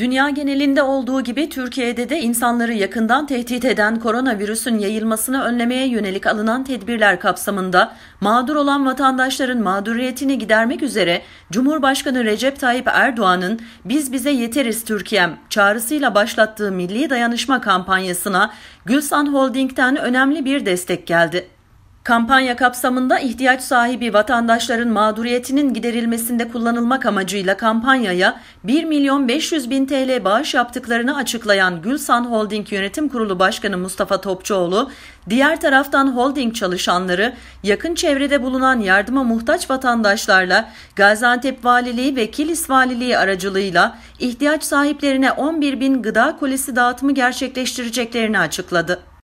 Dünya genelinde olduğu gibi Türkiye'de de insanları yakından tehdit eden koronavirüsün yayılmasını önlemeye yönelik alınan tedbirler kapsamında mağdur olan vatandaşların mağduriyetini gidermek üzere Cumhurbaşkanı Recep Tayyip Erdoğan'ın Biz Bize Yeteriz Türkiye'm çağrısıyla başlattığı milli dayanışma kampanyasına Gülsan Holding'den önemli bir destek geldi. Kampanya kapsamında ihtiyaç sahibi vatandaşların mağduriyetinin giderilmesinde kullanılmak amacıyla kampanyaya 1 milyon 500 bin TL bağış yaptıklarını açıklayan Gülsan Holding Yönetim Kurulu Başkanı Mustafa Topçuoğlu, diğer taraftan holding çalışanları yakın çevrede bulunan yardıma muhtaç vatandaşlarla Gaziantep Valiliği ve Kilis Valiliği aracılığıyla ihtiyaç sahiplerine 11 bin gıda kolisi dağıtımı gerçekleştireceklerini açıkladı.